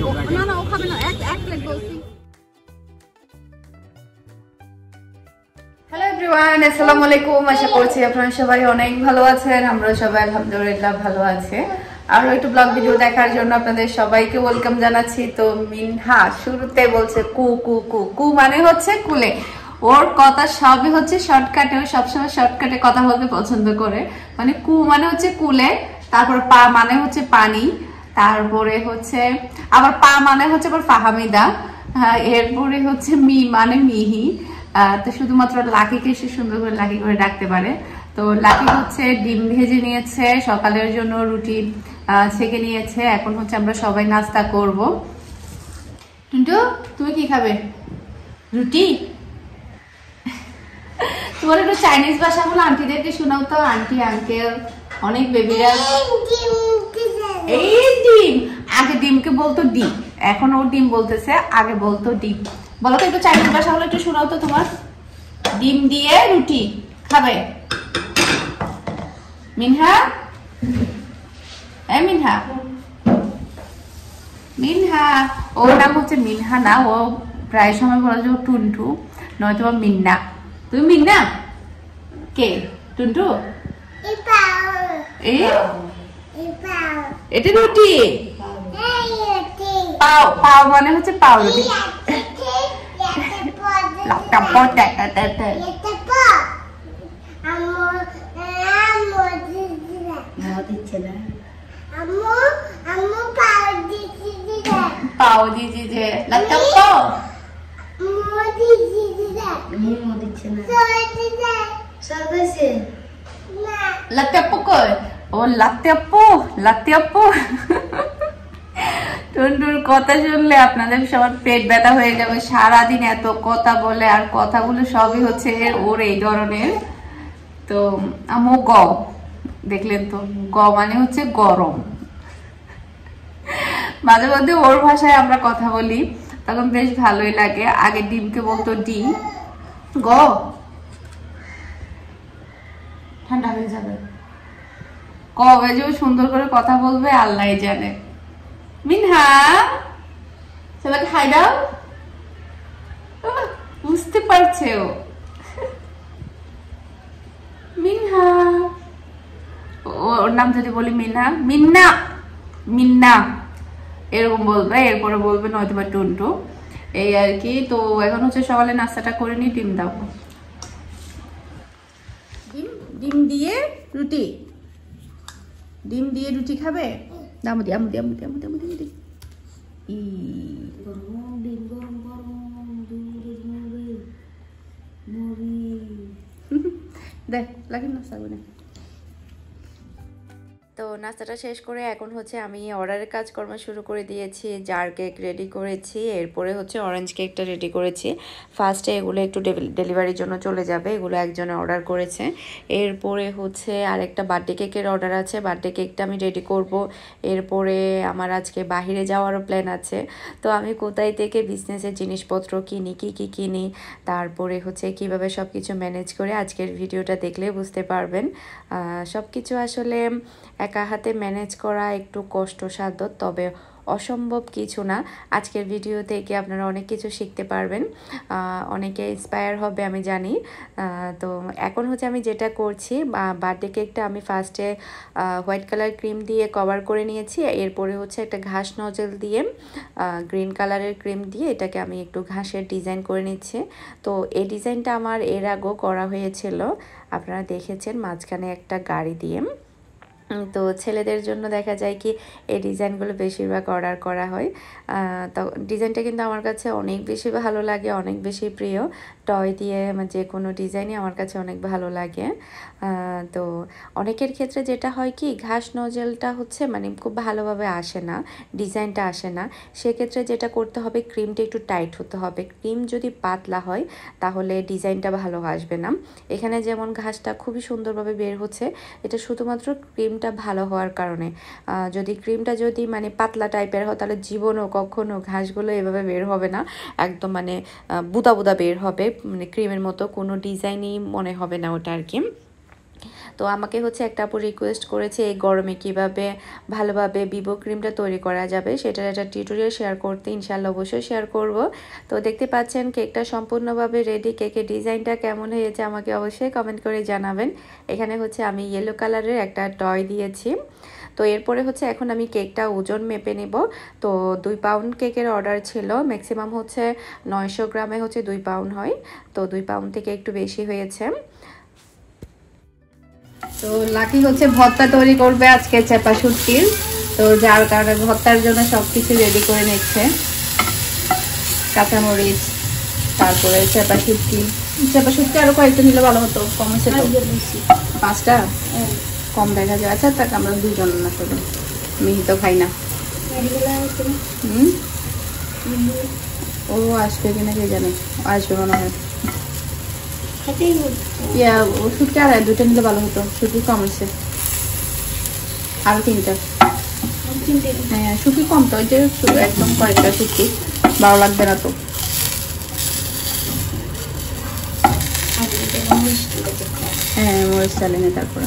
কু কু কু কু মানে হচ্ছে কুলে ওর কথা সবই হচ্ছে শর্টকাটে সবসময় শর্টকাটে কথা বলতে পছন্দ করে মানে কু মানে হচ্ছে কুলে তারপর পা মানে হচ্ছে পানি তারপরে হচ্ছে আবার পা মানে হচ্ছে আবার ফাহামিদা হ্যাঁ, এরপরে হচ্ছে মি মানে মিহি তো শুধুমাত্র লাকিকে সে সুন্দর করে লাকি করে ডাকতে পারে তো লাকি হচ্ছে ডিম ভেজে নিয়েছে সকালের জন্য রুটি ছেঁকে নিয়েছে এখন হচ্ছে আমরা সবাই নাস্তা করব টুন্টু তুমি কি খাবে রুটি তোমার একটু চাইনিজ ভাষা হলো আন্টিদেরকে শোনাও তো আন্টি আঙ্কেল অনেক বেবিরা এই ডিম আগে ডিমকে বলতো ডি এখন ও ডিম বলতেছে আগে বলতো ডিম বলো তো একটু চাইনিজ ভাষা হলো একটু শোনাও তো তোমার ডিম দিয়ে রুটি খাবে মিনহা হ্যাঁ মিনহা মিনহা ওর নাম হচ্ছে মিনহা না ও প্রায় সময় বলে যে ও টুনটু নয়তো বা মিন্না তুমি মিন্না কে টুনটু এই এটা রুটি পাও পাও মানে হচ্ছে পাও রুটি পাও দিদি যে লাগতাম পাও লাগতাম পোকর ও লাত্তে আপু লাত্তে আপু টুনটুর কথা শুনলে আপনাদের সবার পেট ব্যথা হয়ে যাবে সারাদিন এত কথা বলে আর কথাগুলো সবই হচ্ছে ওর এই ধরনের তো আমো গ দেখলেন তো গ মানে হচ্ছে গরম মাঝে মধ্যে ওর ভাষায় আমরা কথা বলি তখন বেশ ভালোই লাগে আগে ডিমকে বলতো ডিম গ ঠান্ডা হয়ে যাবে কবে যে সুন্দর করে কথা বলবে আল্লাহ জানে মিনহা সবাইকে হাই দাও বুঝতে পারছে ও মিনহা ওর নাম যদি বলি মিনা মিন্না মিন্না এরকম বলবে এরপরে বলবে নয়তো টুনটু এই আর কি তো এখন হচ্ছে সকালে নাস্তাটা করে নিই ডিম দাও ডিম ডিম দিয়ে রুটি ডিম দিয়ে রুটি খাবে দামো দি আমো দি আমো দি আমো দি আমো দি ই গরম ডিম গরম গরম দুধ মুড়ি মুড়ি দেখ লাগে না সাগুনে তো নাস্তাটা শেষ করে এখন হচ্ছে আমি অর্ডারের কাজকর্ম শুরু করে দিয়েছি জার কেক রেডি করেছি এরপরে হচ্ছে অরেঞ্জ কেকটা রেডি করেছি ফার্স্টে এগুলো একটু ডেলিভারির জন্য চলে যাবে এগুলো একজনে অর্ডার করেছে এরপরে হচ্ছে আরেকটা বার্থডে কেকের অর্ডার আছে বার্থডে কেকটা আমি রেডি করব এরপরে আমার আজকে বাহিরে যাওয়ারও প্ল্যান আছে তো আমি কোথায় থেকে বিজনেসের জিনিসপত্র কিনি কী কী কিনি তারপরে হচ্ছে কিভাবে সব কিছু ম্যানেজ করে আজকের ভিডিওটা দেখলে বুঝতে পারবেন সব কিছু আসলে এক একা হাতে ম্যানেজ করা একটু কষ্টসাধ্য তবে অসম্ভব কিছু না আজকের ভিডিও থেকে আপনারা অনেক কিছু শিখতে পারবেন অনেকে ইন্সপায়ার হবে আমি জানি তো এখন হচ্ছে আমি যেটা করছি বার্থডে কেকটা আমি ফার্স্টে হোয়াইট কালার ক্রিম দিয়ে কভার করে নিয়েছি এরপরে হচ্ছে একটা ঘাস নজল দিয়ে গ্রিন কালারের ক্রিম দিয়ে এটাকে আমি একটু ঘাসের ডিজাইন করে নিচ্ছি তো এই ডিজাইনটা আমার এর আগেও করা হয়েছিল আপনারা দেখেছেন মাঝখানে একটা গাড়ি দিয়ে তো ছেলেদের জন্য দেখা যায় কি এই ডিজাইনগুলো বেশিরভাগ অর্ডার করা হয় তো ডিজাইনটা কিন্তু আমার কাছে অনেক বেশি ভালো লাগে অনেক বেশি প্রিয় টয় দিয়ে যে কোনো ডিজাইনই আমার কাছে অনেক ভালো লাগে তো অনেকের ক্ষেত্রে যেটা হয় কি ঘাস নজেলটা হচ্ছে মানে খুব ভালোভাবে আসে না ডিজাইনটা আসে না সেক্ষেত্রে যেটা করতে হবে ক্রিমটা একটু টাইট হতে হবে ক্রিম যদি পাতলা হয় তাহলে ডিজাইনটা ভালো আসবে না এখানে যেমন ঘাসটা খুবই সুন্দরভাবে বের হচ্ছে এটা শুধুমাত্র ক্রিমটা ভালো হওয়ার কারণে যদি ক্রিমটা যদি মানে পাতলা টাইপের হয় তাহলে জীবনও কখনও ঘাসগুলো এভাবে বের হবে না একদম মানে বুদা বুদা বের হবে মানে ক্রিমের মতো কোনো ডিজাইনই মনে হবে না ওটা আর কি তো আমাকে হচ্ছে একটা আপু রিকোয়েস্ট করেছে এই গরমে কিভাবে ভালোভাবে ভিভো ক্রিমটা তৈরি করা যাবে সেটার একটা টিউটোরিয়াল শেয়ার করতে ইনশাল্লাহ অবশ্যই শেয়ার করব তো দেখতে পাচ্ছেন কেকটা সম্পূর্ণভাবে রেডি কেকের ডিজাইনটা কেমন হয়েছে আমাকে অবশ্যই কমেন্ট করে জানাবেন এখানে হচ্ছে আমি ইয়েলো কালারের একটা টয় দিয়েছি তো এরপরে হচ্ছে এখন আমি কেকটা ওজন মেপে নেব তো দুই পাউন্ড কেকের অর্ডার ছিল ম্যাক্সিমাম হচ্ছে নয়শো গ্রামে হচ্ছে দুই পাউন্ড হয় তো দুই পাউন্ড থেকে একটু বেশি হয়েছে তো লাকি হচ্ছে ভর্তা তৈরি করবে আজকে চেপা শুটকির তো যার কারণে ভর্তার জন্য সব কিছু রেডি করে নিচ্ছে কাঁচামরিচ তারপরে চেপা শুটকি চেপা শুটকি আরো কয়েকটা নিলে ভালো হতো কম পাঁচটা হ্যাঁ। কম দেখা যায় আচ্ছা তাকে আমরা দুজন না করবো মিহি তো খাই না ও আসবে কিনা কে জানে আসবে মনে হয় ইয়া ওষুধটা আর দুটো নিলে ভালো হতো শুধু কম আছে আরো তিনটা হ্যাঁ সুখী কম তো ওই যে একদম কয়েকটা শুকি ভালো লাগবে না তো হ্যাঁ মরিচ তারপরে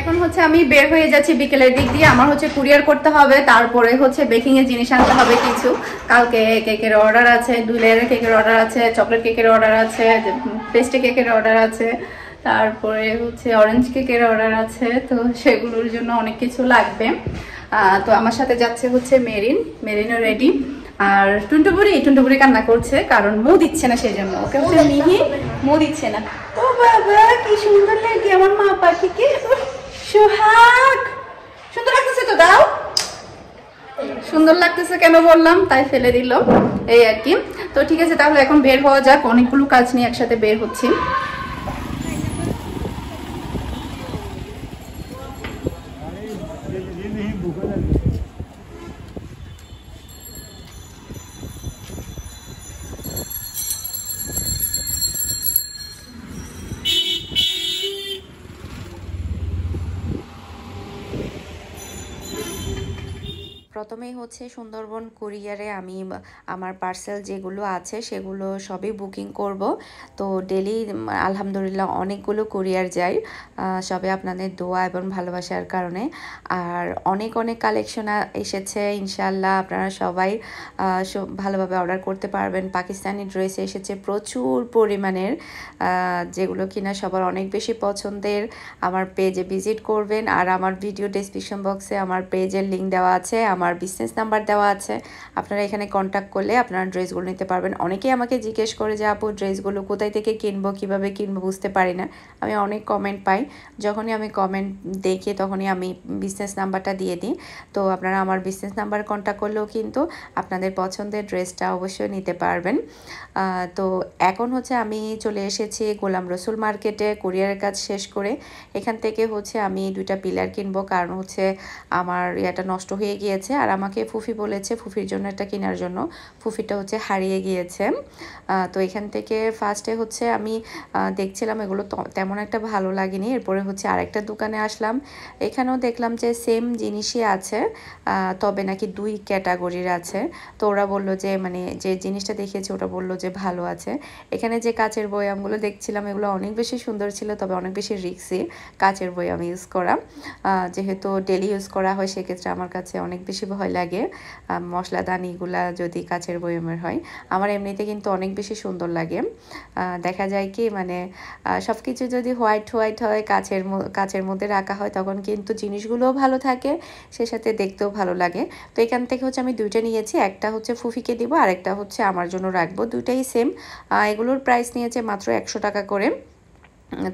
এখন হচ্ছে আমি বের হয়ে যাচ্ছি বিকেলের দিক দিয়ে আমার হচ্ছে কুরিয়ার করতে হবে তারপরে হচ্ছে বেকিং এর জিনিস আনতে হবে কিছু কালকে কেকের অর্ডার আছে দুই লেয়ারের কেকের অর্ডার আছে চকলেট কেকের অর্ডার আছে পেস্টে কেকের অর্ডার আছে তারপরে হচ্ছে অরেঞ্জ কেকের অর্ডার আছে তো সেগুলোর জন্য অনেক কিছু লাগবে তো আমার সাথে যাচ্ছে হচ্ছে মেরিন মেরিনও রেডি আর বুড়ি টুনটুপুরি বুড়ি কান্না করছে কারণ মো দিচ্ছে না সেই জন্য ওকে হচ্ছে মিহি মো দিচ্ছে না ও বাবা কি সুন্দর লাগে আমার মা পাখিকে সোহাগ সুন্দর লাগতেছে তো দাও সুন্দর লাগতেছে কেন বললাম তাই ফেলে দিল এই আর কি তো ঠিক আছে তাহলে এখন বের হওয়া যাক অনেকগুলো কাজ নিয়ে একসাথে বের হচ্ছি প্রথমেই হচ্ছে সুন্দরবন কুরিয়ারে আমি আমার পার্সেল যেগুলো আছে সেগুলো সবই বুকিং করব তো ডেলি আলহামদুলিল্লাহ অনেকগুলো কুরিয়ার যাই সবে আপনাদের দোয়া এবং ভালোবাসার কারণে আর অনেক অনেক কালেকশন এসেছে ইনশাল্লাহ আপনারা সবাই ভালোভাবে অর্ডার করতে পারবেন পাকিস্তানি ড্রেস এসেছে প্রচুর পরিমাণের যেগুলো কিনা সবার অনেক বেশি পছন্দের আমার পেজে ভিজিট করবেন আর আমার ভিডিও ডিসক্রিপশন বক্সে আমার পেজের লিঙ্ক দেওয়া আছে আমার আমার বিজনেস নাম্বার দেওয়া আছে আপনারা এখানে কন্ট্যাক্ট করলে আপনারা ড্রেসগুলো নিতে পারবেন অনেকেই আমাকে জিজ্ঞেস করে যে আপু ড্রেসগুলো কোথায় থেকে কিনবো কিভাবে কিনবো বুঝতে পারি না আমি অনেক কমেন্ট পাই যখনই আমি কমেন্ট দেখি তখনই আমি বিজনেস নাম্বারটা দিয়ে দিই তো আপনারা আমার বিজনেস নাম্বার কন্ট্যাক্ট করলেও কিন্তু আপনাদের পছন্দের ড্রেসটা অবশ্যই নিতে পারবেন তো এখন হচ্ছে আমি চলে এসেছি গোলাম রসুল মার্কেটে কুরিয়ারের কাজ শেষ করে এখান থেকে হচ্ছে আমি দুইটা পিলার কিনবো কারণ হচ্ছে আমার ইয়াটা নষ্ট হয়ে গিয়েছে গেছে আর আমাকে ফুফি বলেছে ফুফির জন্য একটা কেনার জন্য ফুফিটা হচ্ছে হারিয়ে গিয়েছে তো এখান থেকে ফার্স্টে হচ্ছে আমি দেখছিলাম এগুলো তেমন একটা ভালো লাগেনি এরপরে হচ্ছে আরেকটা দোকানে আসলাম এখানেও দেখলাম যে সেম জিনিসই আছে তবে নাকি দুই ক্যাটাগরির আছে তো ওরা বললো যে মানে যে জিনিসটা দেখিয়েছে ওটা বললো যে ভালো আছে এখানে যে কাচের বয়ামগুলো দেখছিলাম এগুলো অনেক বেশি সুন্দর ছিল তবে অনেক বেশি রিক্সি কাচের বয়াম ইউজ করা যেহেতু ডেলি ইউজ করা হয় সেক্ষেত্রে আমার কাছে অনেক বেশি বেশি ভয় লাগে মশলাদানিগুলা যদি কাচের বয়মের হয় আমার এমনিতে কিন্তু অনেক বেশি সুন্দর লাগে দেখা যায় কি মানে সব কিছু যদি হোয়াইট হোয়াইট হয় কাচের কাচের মধ্যে রাখা হয় তখন কিন্তু জিনিসগুলোও ভালো থাকে সে সাথে দেখতেও ভালো লাগে তো এখান থেকে হচ্ছে আমি দুইটা নিয়েছি একটা হচ্ছে ফুফিকে দিব আরেকটা হচ্ছে আমার জন্য রাখবো দুইটাই সেম এগুলোর প্রাইস নিয়েছে মাত্র একশো টাকা করে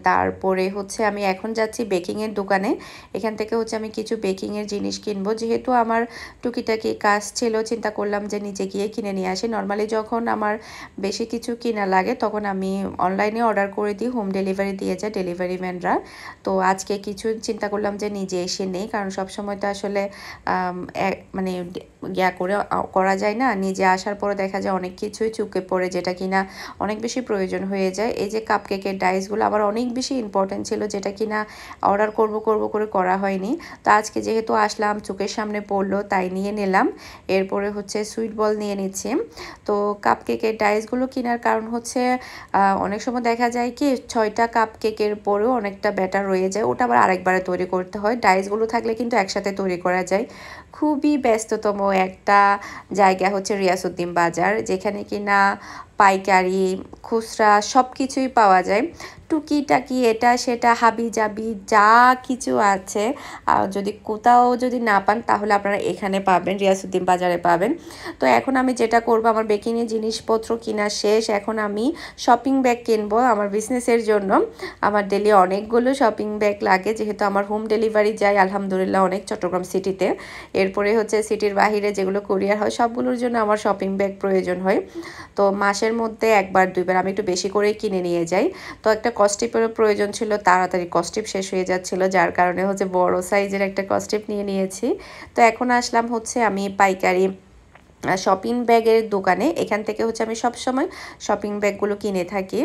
তারপরে হচ্ছে আমি এখন যাচ্ছি বেকিংয়ের দোকানে এখান থেকে হচ্ছে আমি কিছু বেকিংয়ের জিনিস কিনবো যেহেতু আমার টুকিটাকি কাজ ছিল চিন্তা করলাম যে নিজে গিয়ে কিনে নিয়ে আসি নর্মালি যখন আমার বেশি কিছু কিনা লাগে তখন আমি অনলাইনে অর্ডার করে দিই হোম ডেলিভারি দিয়ে যায় ডেলিভারি ম্যানরা তো আজকে কিছু চিন্তা করলাম যে নিজে এসে নেই কারণ সবসময় তো আসলে মানে ইয়া করে করা যায় না নিজে আসার পরে দেখা যায় অনেক কিছুই চুকে পড়ে যেটা কিনা অনেক বেশি প্রয়োজন হয়ে যায় এই যে কাপ কেকের ডাইসগুলো আবার অনেক বেশি ইম্পর্ট্যান্ট ছিল যেটা কিনা অর্ডার করব করব করে করা হয়নি তো আজকে যেহেতু আসলাম চোখের সামনে পড়লো তাই নিয়ে নিলাম এরপরে হচ্ছে সুইট বল নিয়ে নিচ্ছি তো কাপ কেকের ডাইসগুলো কেনার কারণ হচ্ছে অনেক সময় দেখা যায় কি ছয়টা কাপ কেকের পরেও অনেকটা ব্যাটার রয়ে যায় ওটা আবার আরেকবারে তৈরি করতে হয় ডাইসগুলো থাকলে কিন্তু একসাথে তৈরি করা যায় খুবই ব্যস্ততম একটা জায়গা হচ্ছে রিয়াসুদ্দিন বাজার যেখানে কিনা পাইকারি খুচরা সব কিছুই পাওয়া যায় টুকিটাকি এটা সেটা হাবি জাবি যা কিছু আছে যদি কোথাও যদি না পান তাহলে আপনারা এখানে পাবেন রিয়াসুদ্দিন বাজারে পাবেন তো এখন আমি যেটা করব আমার বেকিংয়ে জিনিসপত্র কিনা শেষ এখন আমি শপিং ব্যাগ কিনবো আমার বিজনেসের জন্য আমার ডেলি অনেকগুলো শপিং ব্যাগ লাগে যেহেতু আমার হোম ডেলিভারি যায় আলহামদুলিল্লাহ অনেক চট্টগ্রাম সিটিতে এরপরে হচ্ছে সিটির বাহিরে যেগুলো কুরিয়ার হয় সবগুলোর জন্য আমার শপিং ব্যাগ প্রয়োজন হয় তো মাসে মাসের মধ্যে একবার দুইবার আমি একটু বেশি করে কিনে নিয়ে যাই তো একটা কস্টিপের প্রয়োজন ছিল তাড়াতাড়ি কস্টিপ শেষ হয়ে যাচ্ছিল যার কারণে হচ্ছে বড় সাইজের একটা কস্টিপ নিয়ে নিয়েছি তো এখন আসলাম হচ্ছে আমি পাইকারি শপিং ব্যাগের দোকানে এখান থেকে হচ্ছে আমি সব সময় শপিং ব্যাগগুলো কিনে থাকি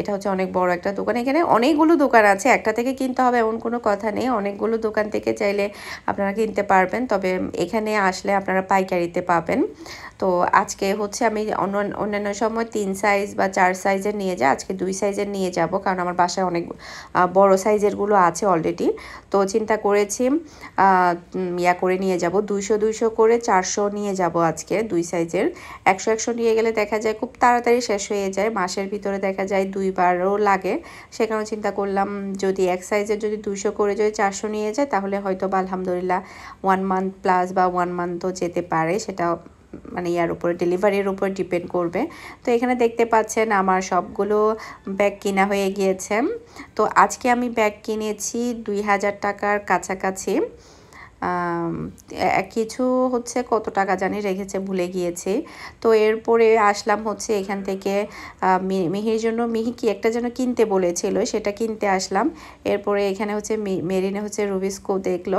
এটা হচ্ছে অনেক বড় একটা দোকান এখানে অনেকগুলো দোকান আছে একটা থেকে কিনতে হবে এমন কোনো কথা নেই অনেকগুলো দোকান থেকে চাইলে আপনারা কিনতে পারবেন তবে এখানে আসলে আপনারা পাইকারিতে পাবেন তো আজকে হচ্ছে আমি অন্য অন্যান্য সময় তিন সাইজ বা চার সাইজের নিয়ে যাই আজকে দুই সাইজের নিয়ে যাব কারণ আমার বাসায় অনেক বড় সাইজেরগুলো আছে অলরেডি তো চিন্তা করেছি ইয়া করে নিয়ে যাব দুইশো দুইশো করে চারশো নিয়ে যাব যাব আজকে দুই সাইজের একশো একশো নিয়ে গেলে দেখা যায় খুব তাড়াতাড়ি শেষ হয়ে যায় মাসের ভিতরে দেখা যায় দুইবারও লাগে সেখানেও চিন্তা করলাম যদি এক সাইজের যদি দুশো করে যদি চারশো নিয়ে যায় তাহলে হয়তো বা আলহামদুলিল্লাহ ওয়ান মান্থ প্লাস বা ওয়ান মান্থও যেতে পারে সেটা মানে ইয়ার উপরে ডেলিভারির উপর ডিপেন্ড করবে তো এখানে দেখতে পাচ্ছেন আমার সবগুলো ব্যাগ কিনা হয়ে গিয়েছে তো আজকে আমি ব্যাগ কিনেছি দুই হাজার টাকার কাছাকাছি কিছু হচ্ছে কত টাকা জানি রেখেছে ভুলে গিয়েছে তো এরপরে আসলাম হচ্ছে এখান থেকে মিহির জন্য মিহি কি একটা যেন কিনতে বলেছিল সেটা কিনতে আসলাম এরপরে এখানে হচ্ছে মেরিনে হচ্ছে রুবিস্কো দেখলো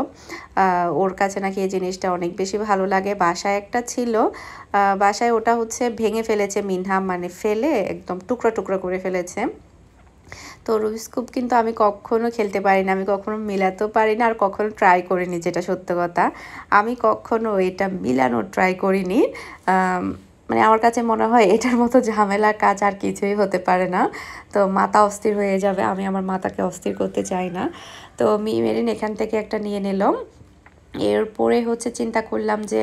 ওর কাছে নাকি এই জিনিসটা অনেক বেশি ভালো লাগে বাসায় একটা ছিল বাসায় ওটা হচ্ছে ভেঙে ফেলেছে মিনহা মানে ফেলে একদম টুকরো টুকরো করে ফেলেছে তো রুবিস কুপ কিন্তু আমি কখনও খেলতে পারি না আমি কখনও মেলাতেও পারি না আর কখনও ট্রাই করিনি যেটা সত্য কথা আমি কখনও এটা মিলানো ট্রাই করিনি মানে আমার কাছে মনে হয় এটার মতো ঝামেলার কাজ আর কিছুই হতে পারে না তো মাথা অস্থির হয়ে যাবে আমি আমার মাতাকে অস্থির করতে চাই না তো মি মেরিন এখান থেকে একটা নিয়ে নিলাম এরপরে হচ্ছে চিন্তা করলাম যে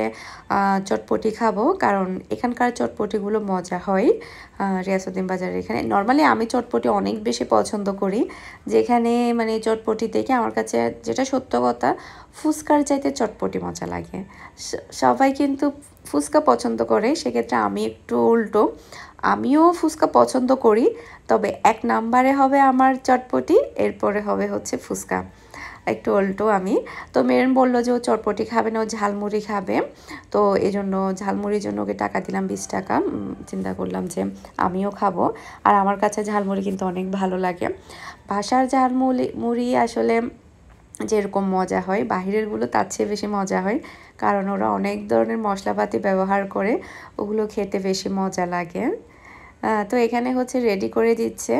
চটপটি খাবো কারণ এখানকার চটপটিগুলো মজা হয় রিয়াসুদ্দিন বাজারের এখানে নর্মালি আমি চটপটি অনেক বেশি পছন্দ করি যেখানে মানে চটপটি দেখে আমার কাছে যেটা সত্য কথা ফুচকার চাইতে চটপটি মজা লাগে সবাই কিন্তু ফুচকা পছন্দ করে সেক্ষেত্রে আমি একটু উল্টো আমিও ফুচকা পছন্দ করি তবে এক নাম্বারে হবে আমার চটপটি এরপরে হবে হচ্ছে ফুচকা একটু উল্টো আমি তো মেরেন বললো যে ও চটপটি খাবে না ও ঝালমুড়ি খাবে তো এই জন্য ঝালমুড়ির জন্য ওকে টাকা দিলাম বিশ টাকা চিন্তা করলাম যে আমিও খাবো আর আমার কাছে ঝালমুড়ি কিন্তু অনেক ভালো লাগে বাসার ঝালমুড়ি মুড়ি আসলে যেরকম মজা হয় বাহিরেরগুলো তার চেয়ে বেশি মজা হয় কারণ ওরা অনেক ধরনের মশলাপাতি ব্যবহার করে ওগুলো খেতে বেশি মজা লাগে তো এখানে হচ্ছে রেডি করে দিচ্ছে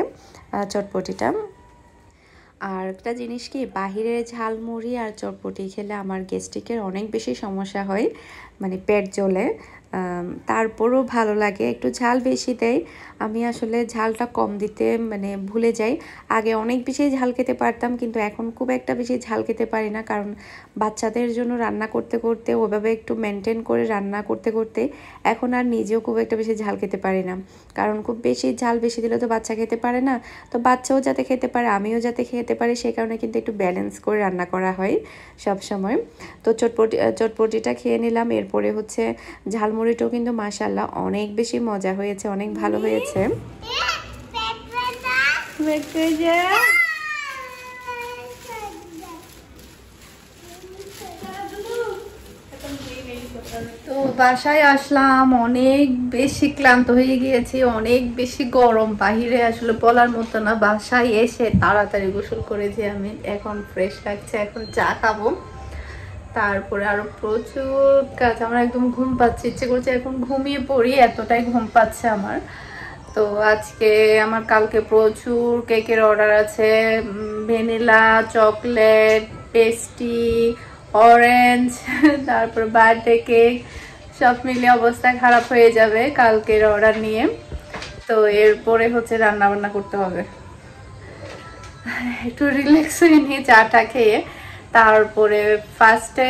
চটপটিটা আর একটা জিনিস কি বাহিরের ঝালমুড়ি আর চটপটি খেলে আমার গ্যাস্ট্রিকের অনেক বেশি সমস্যা হয় মানে পেট জ্বলে তারপরও ভালো লাগে একটু ঝাল বেশি দেয় আমি আসলে ঝালটা কম দিতে মানে ভুলে যাই আগে অনেক বেশি ঝাল খেতে পারতাম কিন্তু এখন খুব একটা বেশি ঝাল খেতে পারি না কারণ বাচ্চাদের জন্য রান্না করতে করতে ওভাবে একটু মেনটেন করে রান্না করতে করতে এখন আর নিজেও খুব একটা বেশি ঝাল খেতে পারি না কারণ খুব বেশি ঝাল বেশি দিলে তো বাচ্চা খেতে পারে না তো বাচ্চাও যাতে খেতে পারে আমিও যাতে খেতে পারি সেই কারণে কিন্তু একটু ব্যালেন্স করে রান্না করা হয় সব সময় তো চটপটি চটপটিটা খেয়ে নিলাম এরপরে হচ্ছে ঝাল মুড়িটাও কিন্তু মাসাল্লাহ অনেক বেশি মজা হয়েছে অনেক ভালো হয়েছে তো বাসায় আসলাম অনেক বেশি ক্লান্ত হয়ে গিয়েছি অনেক বেশি গরম বাহিরে আসলে বলার মতো না বাসায় এসে তাড়াতাড়ি গোসল করেছি আমি এখন ফ্রেশ লাগছে এখন চা খাবো তারপরে আরো প্রচুর কাজ আমার একদম ঘুম পাচ্ছে ইচ্ছে করছে এখন ঘুমিয়ে পড়ি এতটাই ঘুম পাচ্ছে আমার তো আজকে আমার কালকে প্রচুর কেকের অর্ডার আছে ভ্যানিলা চকলেট পেস্টি অরেঞ্জ তারপর বার্থডে কেক সব মিলিয়ে অবস্থা খারাপ হয়ে যাবে কালকের অর্ডার নিয়ে তো এরপরে হচ্ছে রান্না বান্না করতে হবে একটু রিল্যাক্স হয়ে নিয়ে চাটা খেয়ে তারপরে ফার্স্টে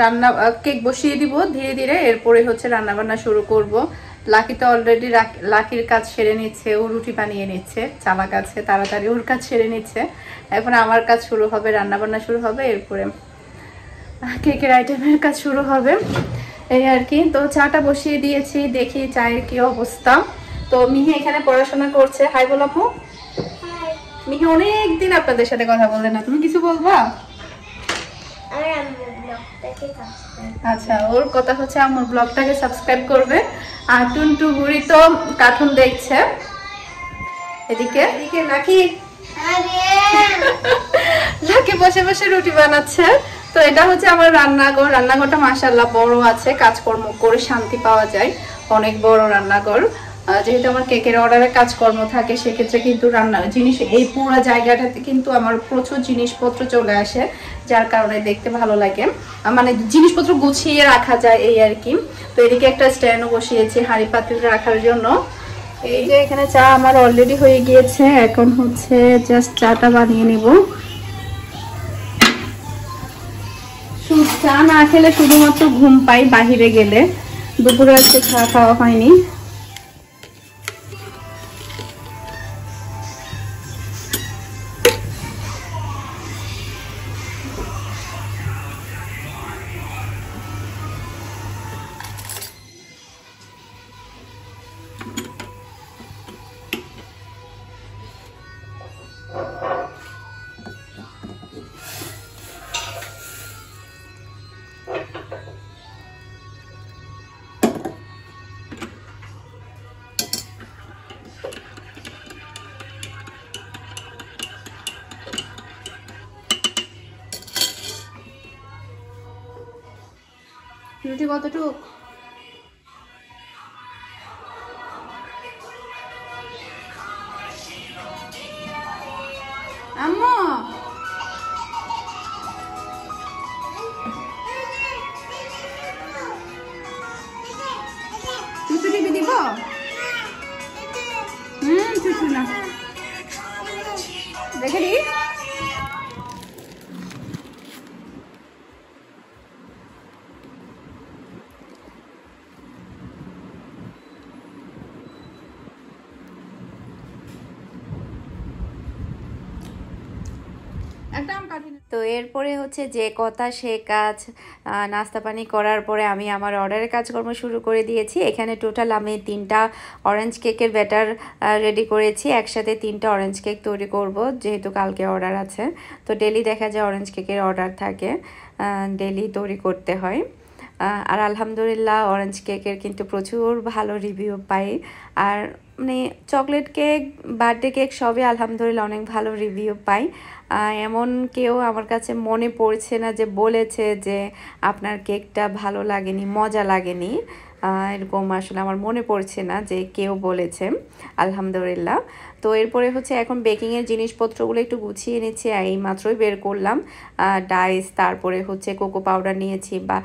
রান্না কেক বসিয়ে দিব ধীরে ধীরে এরপরে হচ্ছে রান্না বান্না শুরু করব লাকি তো অলরেডি লাকির কাজ সেরে নিচ্ছে ও রুটি বানিয়ে নিচ্ছে চালা কাছে তাড়াতাড়ি ওর কাজ সেরে নিচ্ছে এখন আমার কাজ শুরু হবে রান্না বান্না শুরু হবে এরপরে কেকের আইটেমের কাজ শুরু হবে এই আর কি তো চাটা বসিয়ে দিয়েছি দেখি চায়ের কি অবস্থা তো মিহি এখানে পড়াশোনা করছে হাই বলাপু মিহি অনেকদিন আপনাদের সাথে কথা বলে না তুমি কিছু বলবা আচ্ছা ওর কথা হচ্ছে আমার ব্লগটাকে সাবস্ক্রাইব করবে আর টুনটু ঘুরি তো কার্টুন দেখছে এদিকে এদিকে নাকি লাকি বসে বসে রুটি বানাচ্ছে তো এটা হচ্ছে আমার রান্নাঘর রান্নাঘরটা মাসাল্লাহ বড় আছে কাজকর্ম করে শান্তি পাওয়া যায় অনেক বড় রান্নাঘর যেহেতু আমার কেকের অর্ডারে কাজকর্ম থাকে সেক্ষেত্রে কিন্তু রান্না জিনিস এই পুরো জায়গাটাতে কিন্তু আমার প্রচুর জিনিসপত্র চলে আসে যার কারণে দেখতে ভালো লাগে মানে জিনিসপত্র গুছিয়ে রাখা যায় এই আর কি তো এদিকে একটা স্ট্যান্ডও বসিয়েছি হাঁড়ি পাতিল রাখার জন্য এই যে এখানে চা আমার অলরেডি হয়ে গিয়েছে এখন হচ্ছে জাস্ট চাটা বানিয়ে নেব চা না খেলে শুধুমাত্র ঘুম পাই বাহিরে গেলে দুপুরে আজকে চা খাওয়া হয়নি বৃদ্ধি কতটুকু তো এরপরে হচ্ছে যে কথা সে কাজ নাস্তা পানি করার পরে আমি আমার অর্ডারের কাজকর্ম শুরু করে দিয়েছি এখানে টোটাল আমি তিনটা অরেঞ্জ কেকের ব্যাটার রেডি করেছি একসাথে তিনটা অরেঞ্জ কেক তৈরি করব যেহেতু কালকে অর্ডার আছে তো ডেলি দেখা যায় অরেঞ্জ কেকের অর্ডার থাকে ডেলি তৈরি করতে হয় আর আলহামদুলিল্লাহ অরেঞ্জ কেকের কিন্তু প্রচুর ভালো রিভিউ পাই আর মানে চকলেট কেক বার্থডে কেক সবই আলহামদুলিল্লাহ অনেক ভালো রিভিউ পাই এমন কেউ আমার কাছে মনে পড়ছে না যে বলেছে যে আপনার কেকটা ভালো লাগেনি মজা লাগেনি এরকম আসলে আমার মনে পড়ছে না যে কেউ বলেছে আলহামদুলিল্লাহ তো এরপরে হচ্ছে এখন বেকিংয়ের জিনিসপত্রগুলো একটু গুছিয়ে নিচ্ছি এই মাত্রই বের করলাম ডাইস তারপরে হচ্ছে কোকো পাউডার নিয়েছি বা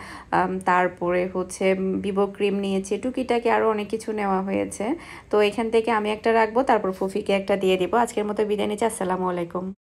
তারপরে হচ্ছে বিবো ক্রিম নিয়েছি টুকিটাকি আরও অনেক কিছু নেওয়া হয়েছে তো এখান থেকে আমি একটা রাখবো তারপর ফুফিকে একটা দিয়ে দেবো আজকের মতো বিদায় নিচ্ছি আসসালামু আলাইকুম